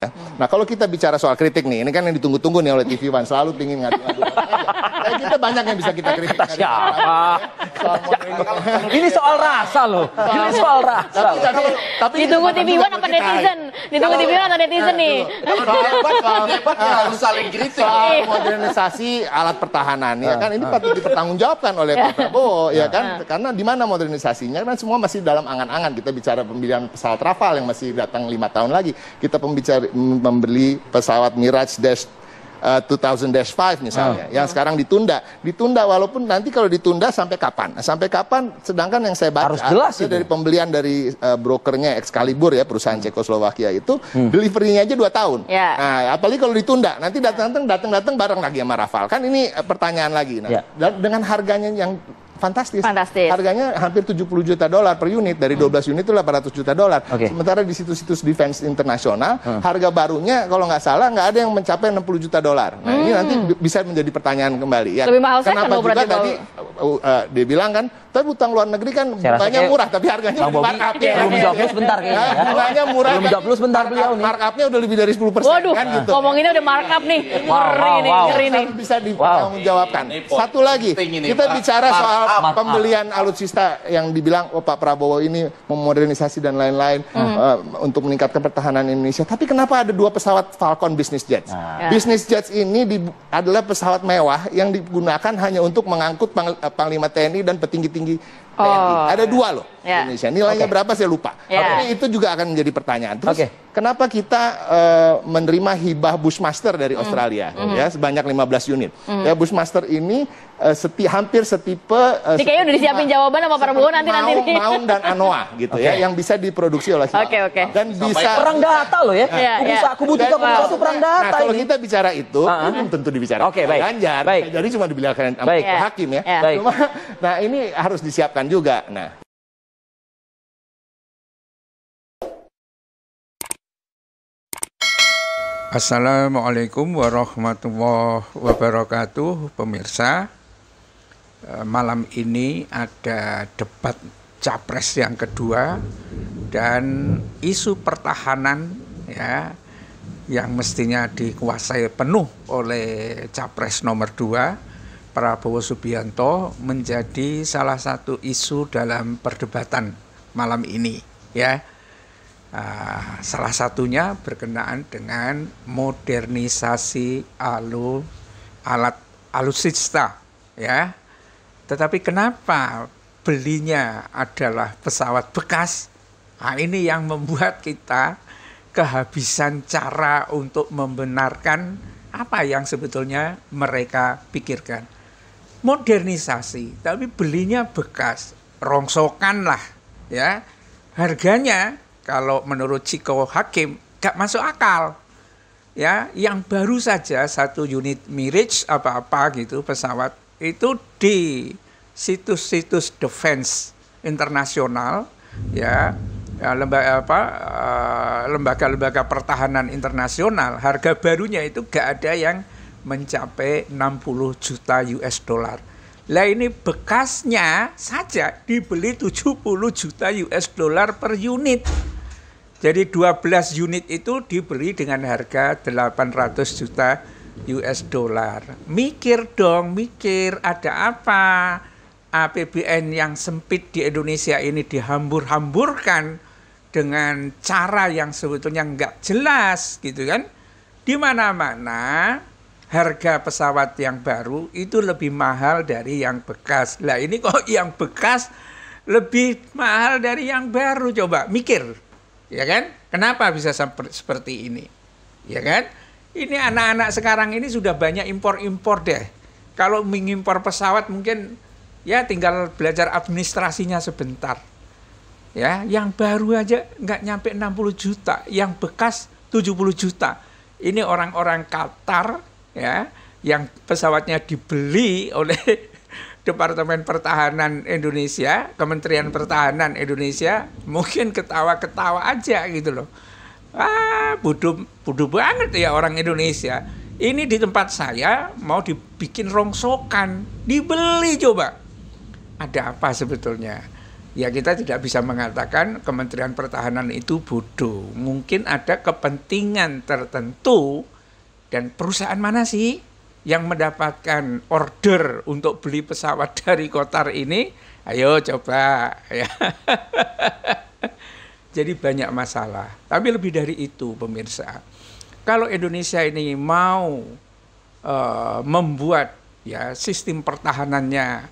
Ya. Nah kalau kita bicara soal kritik nih, ini kan yang ditunggu-tunggu nih oleh TV One selalu pingin ngadu-ngadu. Nah, kita banyak yang bisa kita kritik. Kita siapa? Soal ini soal rasa loh. Ini soal rasa. Tapi, tapi, tapi ditunggu TV One apa netizen? Ditunggu TV One atau netizen nih? Soal ya harus saling kritik. modernisasi alat pertahanan ya kan ini ah. patut dipertanggungjawabkan oleh Pak Prabowo ya ah. kan karena di mana modernisasinya kan semua masih dalam angan-angan kita bicara pembelian pesawat Rafale yang masih datang lima tahun lagi kita pembicara membeli pesawat Mirage Dash uh, eh, 2000-5 misalnya uh, yang uh. sekarang ditunda ditunda walaupun nanti kalau ditunda sampai kapan nah, sampai kapan sedangkan yang saya baca Harus jelas itu dari ya? pembelian dari uh, brokernya Excalibur ya perusahaan hmm. Cekoslowakia itu hmm. deliverynya aja 2 tahun yeah. nah apalagi kalau ditunda nanti datang datang datang datang bareng lagi sama Rafal kan ini eh, pertanyaan lagi nah yeah. dengan harganya yang fantastis. Fantastis. Harganya hampir 70 juta dolar per unit dari 12 hmm. unit itu 800 juta dolar. Okay. Sementara di situs-situs defense internasional hmm. harga barunya kalau nggak salah nggak ada yang mencapai 60 juta dolar. Nah, hmm. ini nanti bisa menjadi pertanyaan kembali ya. Lebih mahal Kenapa juga tadi kalau... uh, uh, dia bilang kan tapi utang luar negeri kan banyak murah tapi harganya lebih markup ya. Belum jawab lu sebentar Ya. Bunganya murah. Belum jawab lu sebentar Markupnya udah lebih dari sepuluh persen Waduh, kan gitu. Ngomonginnya udah markup nih. Ngeri nih, ngeri kan nih. Bisa dijawabkan. Satu lagi, kita bicara soal pembelian alutsista yang dibilang oh, Pak Prabowo ini memodernisasi dan lain-lain hmm. eh, untuk meningkatkan pertahanan Indonesia. Tapi kenapa ada dua pesawat Falcon Business Jets? Nah. Ya. Business Jets ini adalah pesawat mewah yang digunakan hanya untuk mengangkut eh, panglima TNI dan petinggi thingy PNI. Oh, Ada ya. dua loh yeah. Indonesia. Nilainya okay. berapa saya lupa. Yeah. Ya. Tapi itu juga akan menjadi pertanyaan. Terus okay. kenapa kita uh, menerima hibah Bushmaster dari mm. Australia mm. ya sebanyak 15 unit. Mm. Ya Bushmaster ini uh, seti, hampir setipe uh, Ini kayaknya udah disiapin jawaban sama Prabowo nanti nanti. Maung Maun dan Anoa gitu okay. ya yang bisa diproduksi oleh Oke okay, oke. Okay. Dan Sampai bisa perang data loh ya. Yeah, yeah. Bisa aku butuh satu perang data. Nah, kalau ini. kita bicara itu uh ah, -huh. Ah. belum tentu dibicarakan. Oke okay, baik. Ganjar. Baik. Jadi cuma dibilangkan baik. hakim ya. nah ini harus disiapkan juga. Nah, Assalamualaikum warahmatullahi wabarakatuh, pemirsa. Eh, malam ini ada debat capres yang kedua dan isu pertahanan ya yang mestinya dikuasai penuh oleh capres nomor dua Prabowo Subianto menjadi salah satu isu dalam perdebatan malam ini ya. Ah, salah satunya berkenaan dengan modernisasi alu alat alutsista ya. Tetapi kenapa belinya adalah pesawat bekas? Nah, ini yang membuat kita kehabisan cara untuk membenarkan apa yang sebetulnya mereka pikirkan modernisasi tapi belinya bekas rongsokan lah ya harganya kalau menurut Ciko Hakim gak masuk akal ya yang baru saja satu unit Mirage apa-apa gitu pesawat itu di situs-situs defense internasional ya, ya lembaga apa eh, lembaga-lembaga pertahanan internasional harga barunya itu gak ada yang mencapai 60 juta US dollar. Lah ini bekasnya saja dibeli 70 juta US dollar per unit. Jadi 12 unit itu dibeli dengan harga 800 juta US dollar. Mikir dong, mikir ada apa? APBN yang sempit di Indonesia ini dihambur-hamburkan dengan cara yang sebetulnya nggak jelas gitu kan. Di mana-mana harga pesawat yang baru itu lebih mahal dari yang bekas. Lah ini kok yang bekas lebih mahal dari yang baru coba mikir. Ya kan? Kenapa bisa seperti ini? Ya kan? Ini anak-anak sekarang ini sudah banyak impor-impor deh. Kalau mengimpor pesawat mungkin ya tinggal belajar administrasinya sebentar ya yang baru aja nggak nyampe 60 juta yang bekas 70 juta ini orang-orang Qatar ya yang pesawatnya dibeli oleh Departemen Pertahanan Indonesia, Kementerian Pertahanan Indonesia, mungkin ketawa-ketawa aja gitu loh. Ah, bodoh, bodoh banget ya orang Indonesia. Ini di tempat saya mau dibikin rongsokan, dibeli coba. Ada apa sebetulnya? Ya kita tidak bisa mengatakan Kementerian Pertahanan itu bodoh. Mungkin ada kepentingan tertentu dan perusahaan mana sih yang mendapatkan order untuk beli pesawat dari Qatar ini? Ayo coba ya. Jadi banyak masalah. Tapi lebih dari itu pemirsa, kalau Indonesia ini mau uh, membuat ya sistem pertahanannya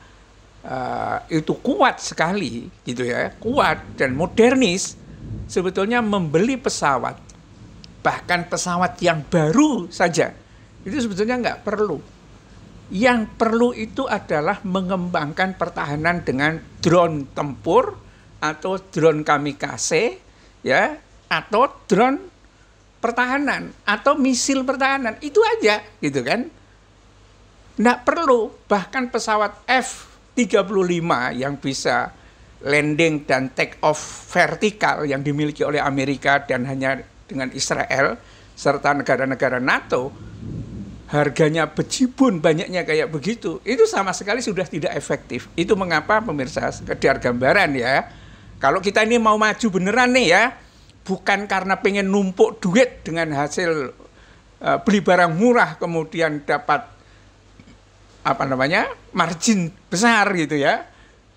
uh, itu kuat sekali gitu ya, kuat dan modernis, sebetulnya membeli pesawat bahkan pesawat yang baru saja itu sebetulnya nggak perlu. Yang perlu itu adalah mengembangkan pertahanan dengan drone tempur atau drone kamikaze ya atau drone pertahanan atau misil pertahanan itu aja gitu kan. Nggak perlu bahkan pesawat F-35 yang bisa landing dan take off vertikal yang dimiliki oleh Amerika dan hanya dengan Israel serta negara-negara NATO harganya bejibun banyaknya kayak begitu itu sama sekali sudah tidak efektif itu mengapa pemirsa sekedar gambaran ya kalau kita ini mau maju beneran nih ya bukan karena pengen numpuk duit dengan hasil uh, beli barang murah kemudian dapat apa namanya margin besar gitu ya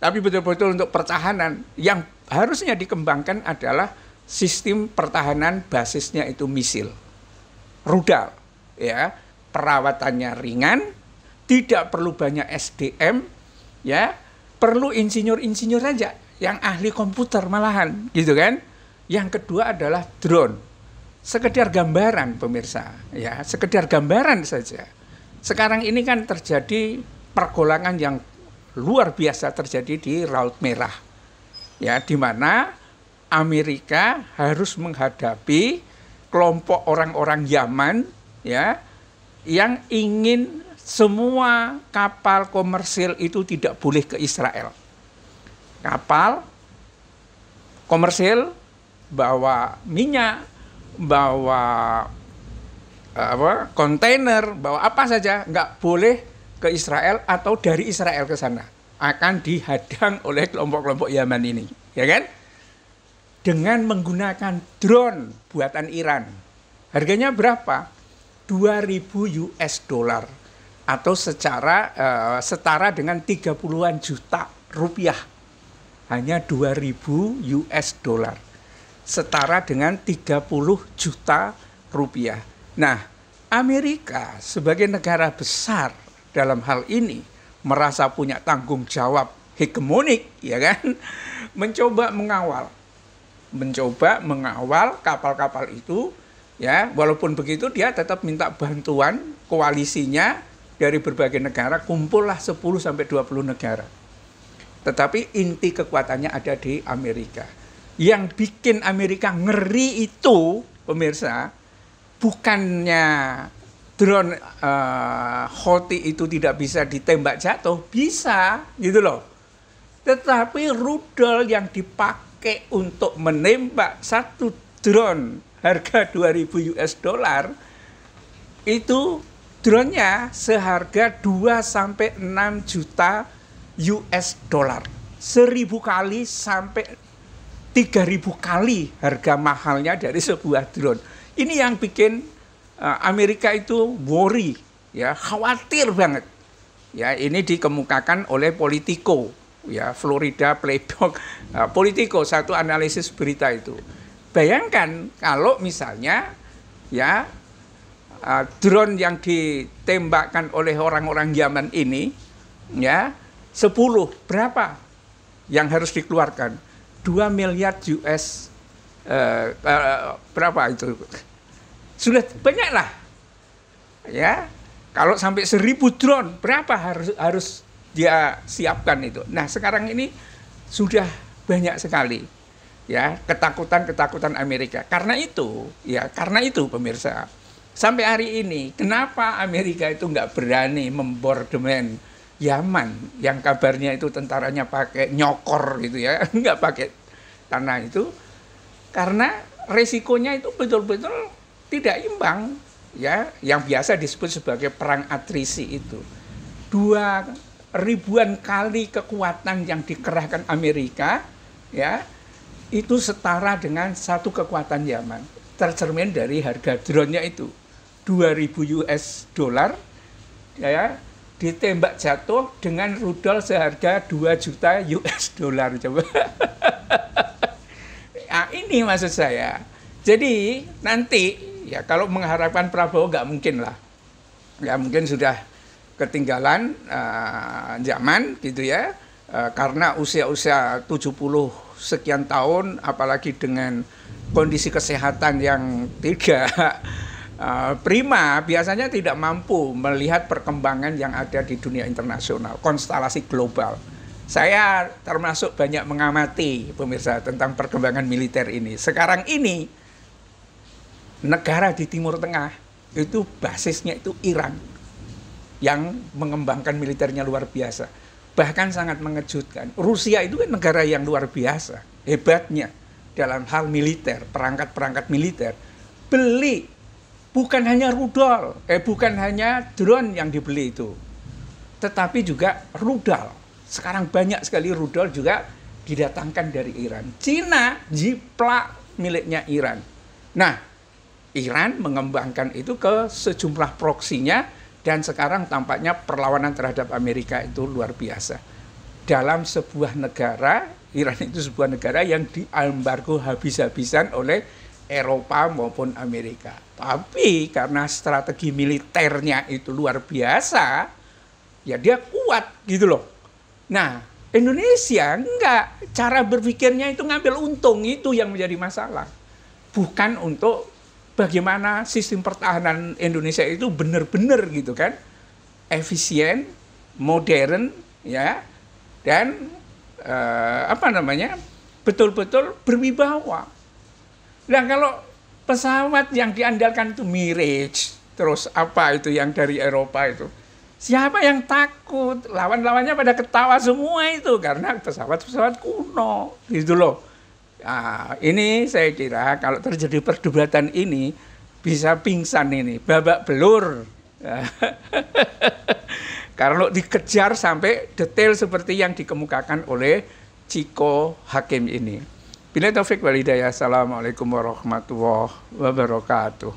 tapi betul-betul untuk pertahanan yang harusnya dikembangkan adalah sistem pertahanan basisnya itu misil, rudal, ya perawatannya ringan, tidak perlu banyak SDM, ya perlu insinyur-insinyur saja yang ahli komputer malahan, gitu kan? Yang kedua adalah drone, sekedar gambaran pemirsa, ya sekedar gambaran saja. Sekarang ini kan terjadi pergolakan yang luar biasa terjadi di Laut Merah, ya di mana Amerika harus menghadapi kelompok orang-orang Yaman ya yang ingin semua kapal komersil itu tidak boleh ke Israel. Kapal komersil bawa minyak, bawa eh, apa kontainer, bawa apa saja nggak boleh ke Israel atau dari Israel ke sana akan dihadang oleh kelompok-kelompok Yaman ini, ya kan? dengan menggunakan drone buatan Iran. Harganya berapa? 2000 US dollar atau secara uh, setara dengan 30-an juta rupiah. Hanya 2000 US dollar. Setara dengan 30 juta rupiah. Nah, Amerika sebagai negara besar dalam hal ini merasa punya tanggung jawab hegemonik ya kan mencoba mengawal mencoba mengawal kapal-kapal itu ya walaupun begitu dia tetap minta bantuan koalisinya dari berbagai negara kumpullah 10 sampai 20 negara tetapi inti kekuatannya ada di Amerika yang bikin Amerika ngeri itu pemirsa bukannya drone uh, Houthi itu tidak bisa ditembak jatuh bisa gitu loh tetapi rudal yang dipakai dipakai untuk menembak satu drone harga 2000 US dollar itu drone-nya seharga 2 sampai 6 juta US dollar. 1000 kali sampai 3000 kali harga mahalnya dari sebuah drone. Ini yang bikin eh, Amerika itu worry ya, khawatir banget. Ya, ini dikemukakan oleh Politico ya Florida Playbook nah, Politico satu analisis berita itu. Bayangkan kalau misalnya ya eh, drone yang ditembakkan oleh orang-orang Yaman ini ya 10 berapa yang harus dikeluarkan? 2 miliar US uh, eh, uh, eh, berapa itu? Sudah banyak lah. Ya. Kalau sampai 1000 drone berapa harus harus dia siapkan itu. Nah, sekarang ini sudah banyak sekali ya ketakutan-ketakutan Amerika. Karena itu, ya karena itu pemirsa, sampai hari ini kenapa Amerika itu nggak berani membordemen Yaman yang kabarnya itu tentaranya pakai nyokor gitu ya, nggak pakai tanah itu karena resikonya itu betul-betul tidak imbang ya yang biasa disebut sebagai perang atrisi itu dua ribuan kali kekuatan yang dikerahkan Amerika ya itu setara dengan satu kekuatan Yaman tercermin dari harga drone-nya itu 2000 US dollar ya ditembak jatuh dengan rudal seharga 2 juta US dollar coba nah, ini maksud saya jadi nanti ya kalau mengharapkan Prabowo nggak mungkin lah ya mungkin sudah ketinggalan uh, eh, zaman gitu ya uh, karena usia-usia 70 sekian tahun apalagi dengan kondisi kesehatan yang tidak uh, eh, prima biasanya tidak mampu melihat perkembangan yang ada di dunia internasional konstelasi global saya termasuk banyak mengamati pemirsa tentang perkembangan militer ini sekarang ini negara di timur tengah itu basisnya itu Iran yang mengembangkan militernya luar biasa. Bahkan sangat mengejutkan. Rusia itu kan negara yang luar biasa, hebatnya dalam hal militer, perangkat-perangkat militer. Beli bukan hanya rudal, eh bukan hanya drone yang dibeli itu. Tetapi juga rudal. Sekarang banyak sekali rudal juga didatangkan dari Iran. Cina jiplak miliknya Iran. Nah, Iran mengembangkan itu ke sejumlah proksinya dan sekarang tampaknya perlawanan terhadap Amerika itu luar biasa. Dalam sebuah negara, Iran itu sebuah negara yang diambargo habis-habisan oleh Eropa maupun Amerika. Tapi karena strategi militernya itu luar biasa, ya dia kuat gitu loh. Nah, Indonesia enggak. Cara berpikirnya itu ngambil untung itu yang menjadi masalah. Bukan untuk bagaimana sistem pertahanan Indonesia itu benar-benar gitu kan efisien, modern ya dan eh, apa namanya betul-betul berwibawa. Nah kalau pesawat yang diandalkan itu Mirage terus apa itu yang dari Eropa itu siapa yang takut lawan-lawannya pada ketawa semua itu karena pesawat-pesawat kuno gitu loh Nah, ini saya kira kalau terjadi perdebatan ini bisa pingsan ini, babak belur. Karena dikejar sampai detail seperti yang dikemukakan oleh Ciko Hakim ini. Bila Taufik Walidaya, Assalamualaikum warahmatullahi wabarakatuh.